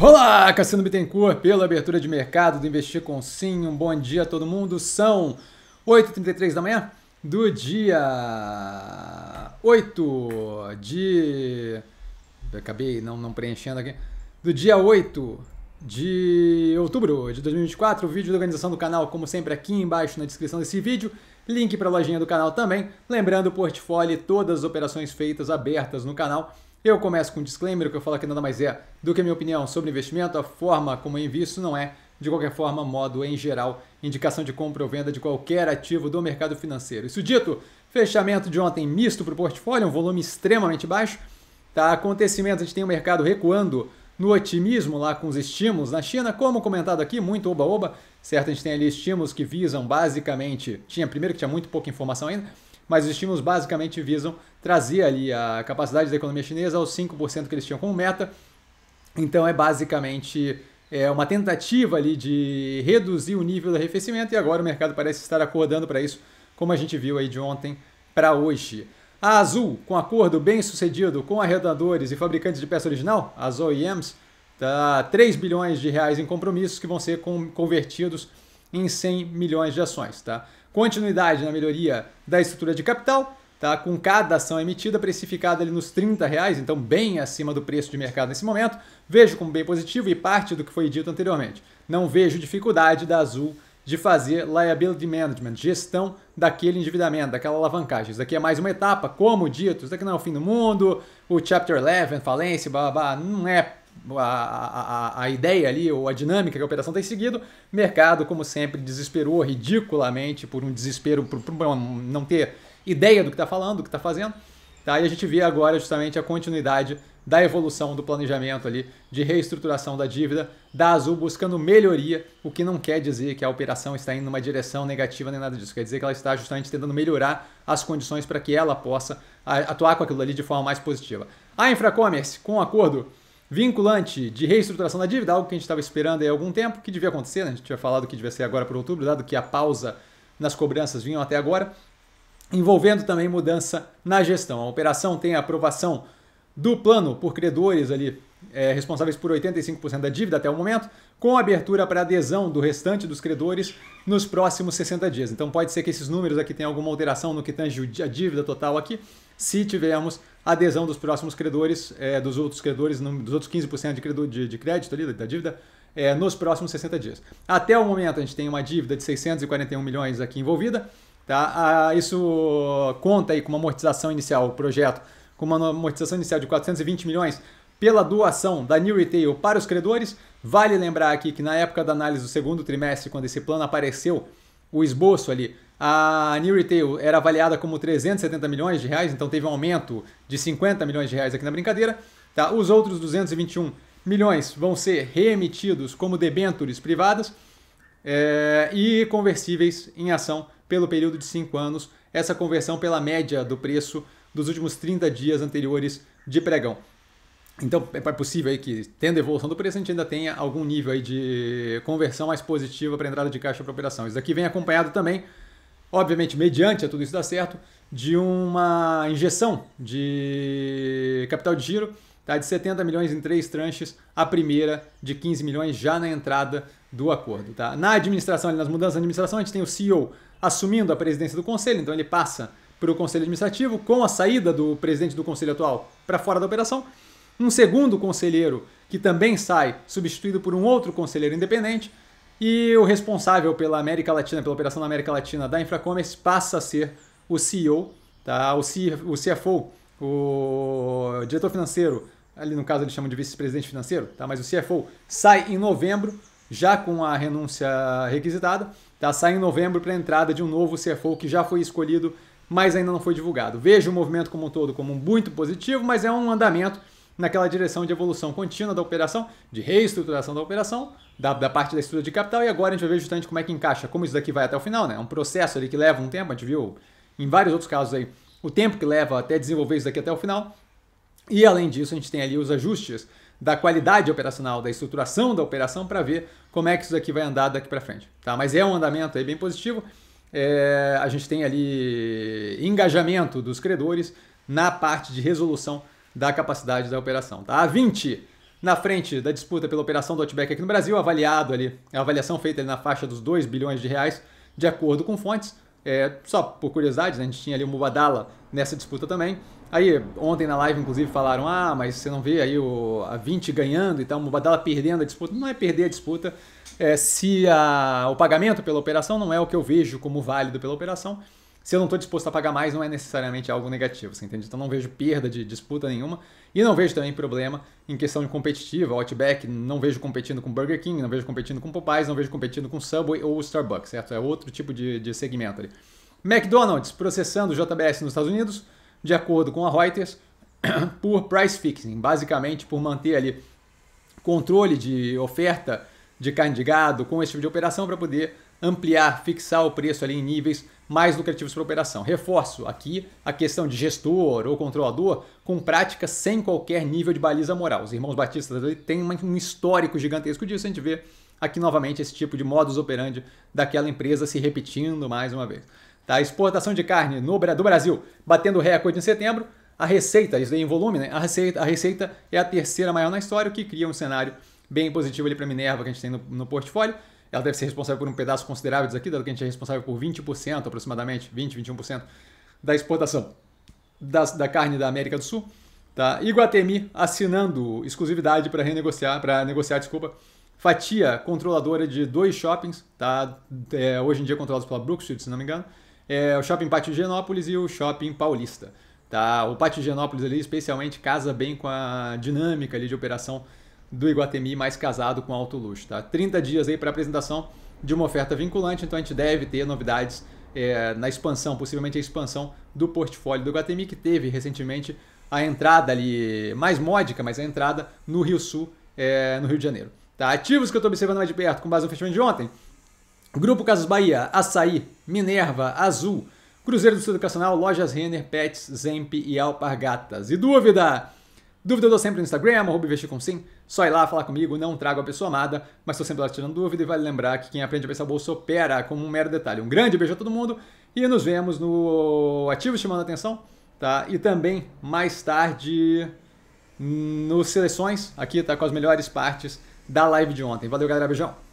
Olá, Cassino Bittencourt, pela abertura de mercado do Investir com Sim. Um bom dia a todo mundo. São 8h33 da manhã do dia 8 de. Eu acabei não, não preenchendo aqui. Do dia 8 de outubro de 2024. O vídeo de organização do canal, como sempre, aqui embaixo na descrição desse vídeo. Link para a lojinha do canal também. Lembrando o portfólio e todas as operações feitas abertas no canal eu começo com um disclaimer, o que eu falo aqui nada mais é do que a minha opinião sobre investimento, a forma como eu invisto não é, de qualquer forma, modo em geral, indicação de compra ou venda de qualquer ativo do mercado financeiro. Isso dito, fechamento de ontem misto para o portfólio, um volume extremamente baixo. Tá? Acontecimento, a gente tem o mercado recuando no otimismo lá com os estímulos na China, como comentado aqui, muito oba-oba, certo? A gente tem ali estímulos que visam basicamente, tinha primeiro que tinha muito pouca informação ainda, mas os estímulos basicamente visam trazer ali a capacidade da economia chinesa aos 5% que eles tinham como meta. Então é basicamente é uma tentativa ali de reduzir o nível do arrefecimento e agora o mercado parece estar acordando para isso, como a gente viu aí de ontem para hoje. A Azul, com acordo bem sucedido com arrendadores e fabricantes de peça original, as OEMs, tá 3 bilhões de reais em compromissos que vão ser convertidos em 100 milhões de ações. Tá? Continuidade na melhoria da estrutura de capital, tá? com cada ação emitida precificada ali nos 30 reais, então bem acima do preço de mercado nesse momento. Vejo como bem positivo e parte do que foi dito anteriormente. Não vejo dificuldade da Azul de fazer liability management, gestão daquele endividamento, daquela alavancagem. Isso daqui é mais uma etapa, como dito, isso daqui não é o fim do mundo, o Chapter 11, falência, blá, blá, blá, não é a, a, a, ideia ali, ou a dinâmica que a operação tem seguido. Mercado, como sempre, desesperou ridiculamente por um desespero, por, por não ter ideia do que está falando, do que está fazendo. Tá? E a gente vê agora justamente a continuidade da evolução do planejamento ali de reestruturação da dívida da Azul buscando melhoria, o que não quer dizer que a operação está indo numa direção negativa nem nada disso. Quer dizer que ela está justamente tentando melhorar as condições para que ela possa atuar com aquilo ali de forma mais positiva. A Infracommerce, com um acordo vinculante de reestruturação da dívida, algo que a gente estava esperando há algum tempo, que devia acontecer, né? a gente tinha falado que devia ser agora por outubro, dado que a pausa nas cobranças vinha até agora, envolvendo também mudança na gestão. A operação tem a aprovação do plano por credores ali é, responsáveis por 85% da dívida até o momento, com abertura para adesão do restante dos credores nos próximos 60 dias. Então pode ser que esses números aqui tenham alguma alteração no que tange a dívida total aqui, se tivermos adesão dos próximos credores, é, dos outros credores, dos outros 15% de, credo, de, de, crédito ali, da dívida, é, nos próximos 60 dias. Até o momento, a gente tem uma dívida de 641 milhões aqui envolvida. Tá? Ah, isso conta aí com uma amortização inicial, o projeto, com uma amortização inicial de 420 milhões pela doação da New Retail para os credores. Vale lembrar aqui que na época da análise do segundo trimestre, quando esse plano apareceu, o esboço ali a New Retail era avaliada como 370 milhões de reais, então teve um aumento de 50 milhões de reais aqui na brincadeira. Tá? Os outros 221 milhões vão ser reemitidos como debêntures privadas é, e conversíveis em ação pelo período de 5 anos, essa conversão pela média do preço dos últimos 30 dias anteriores de pregão. Então é, é possível aí que, tendo evolução do preço, a gente ainda tenha algum nível aí de conversão mais positiva para entrada de caixa para operação. Isso daqui vem acompanhado também obviamente, mediante a tudo isso dar certo, de uma injeção de capital de giro tá, de 70 milhões em três tranches, a primeira de 15 milhões já na entrada do acordo. Tá? Na administração, nas mudanças da administração, a gente tem o CEO assumindo a presidência do conselho, então ele passa para o conselho administrativo, com a saída do presidente do conselho atual para fora da operação. Um segundo conselheiro que também sai, substituído por um outro conselheiro independente. E o responsável pela América Latina, pela operação da América Latina da Infracommerce, passa a ser o CEO, tá? o, C, o CFO, o diretor financeiro, ali no caso eles chamam de vice-presidente financeiro, tá? mas o CFO sai em novembro, já com a renúncia requisitada, tá? sai em novembro para a entrada de um novo CFO que já foi escolhido, mas ainda não foi divulgado. Vejo o movimento como um todo como muito positivo, mas é um andamento naquela direção de evolução contínua da operação, de reestruturação da operação, da, da, parte da estrutura de capital, e agora a gente vai ver justamente como é que encaixa, como isso daqui vai até o final, né? É um processo ali que leva um tempo, a gente viu em vários outros casos aí o tempo que leva até desenvolver isso daqui até o final. E além disso, a gente tem ali os ajustes da qualidade operacional, da estruturação da operação para ver como é que isso daqui vai andar daqui para frente, tá? Mas é um andamento aí bem positivo. É, a gente tem ali engajamento dos credores na parte de resolução da capacidade da operação. Tá? A 20 na frente da disputa pela operação do Outback aqui no Brasil, avaliado ali, a avaliação feita na faixa dos 2 bilhões de reais, de acordo com fontes. É, só por curiosidade, né? a gente tinha ali o Mubadala nessa disputa também. Aí, ontem na live, inclusive, falaram: ah, mas você não vê aí o, a 20 ganhando e tal, o Mubadala perdendo a disputa. Não é perder a disputa. É, se a, o pagamento pela operação não é o que eu vejo como válido pela operação, se eu não estou disposto a pagar mais, não é necessariamente algo negativo, você entende? Então não vejo perda de disputa nenhuma e não vejo também problema em questão de competitiva. Outback, não vejo competindo com Burger King, não vejo competindo com Popeyes, não vejo competindo com Subway ou Starbucks, certo? É outro tipo de, de segmento ali. McDonald's processando JBS nos Estados Unidos, de acordo com a Reuters, por price fixing, basicamente por manter ali controle de oferta de carne de gado com esse tipo de operação para poder ampliar, fixar o preço ali em níveis mais lucrativos para a operação. Reforço aqui a questão de gestor ou controlador com práticas sem qualquer nível de baliza moral. Os irmãos Batistas têm um histórico gigantesco disso, a gente vê aqui novamente esse tipo de modus operandi daquela empresa se repetindo mais uma vez. Tá? Exportação de carne no, do Brasil batendo recorde em setembro, a receita, isso daí em volume, né? a, receita, a receita é a terceira maior na história, o que cria um cenário bem positivo ali para Minerva que a gente tem no, no portfólio ela deve ser responsável por um pedaço considerável disso aqui, dado que a gente é responsável por 20% aproximadamente, 20, 21% da exportação da, da carne da América do Sul. Tá? Iguatemi assinando exclusividade para renegociar, para negociar, desculpa, fatia controladora de dois shoppings, tá? É, hoje em dia controlados pela Brookfield, se não me engano, é o Shopping Pátio Genópolis e o Shopping Paulista. Tá? O Pátio Genópolis ali especialmente casa bem com a dinâmica ali de operação do Iguatemi mais casado com alto luxo. Tá? 30 dias aí para apresentação de uma oferta vinculante, então a gente deve ter novidades é, na expansão, possivelmente a expansão do portfólio do Iguatemi, que teve recentemente a entrada ali, mais módica, mas a entrada no Rio Sul, é, no Rio de Janeiro. Tá? Ativos que eu estou observando mais de perto, com base no fechamento de ontem, Grupo Casas Bahia, Açaí, Minerva, Azul, Cruzeiro do Sul Educacional, Lojas Renner, Pets, Zemp e Alpargatas. E dúvida? Dúvida eu dou sempre no Instagram, arroba investir com sim. Só ir lá falar comigo, não trago a pessoa amada, mas estou sempre lá tirando dúvida e vale lembrar que quem aprende a pensar bolsa opera como um mero detalhe. Um grande beijo a todo mundo e nos vemos no Ativo Chamando a Atenção, tá? E também mais tarde nos Seleções, aqui tá com as melhores partes da live de ontem. Valeu, galera, beijão!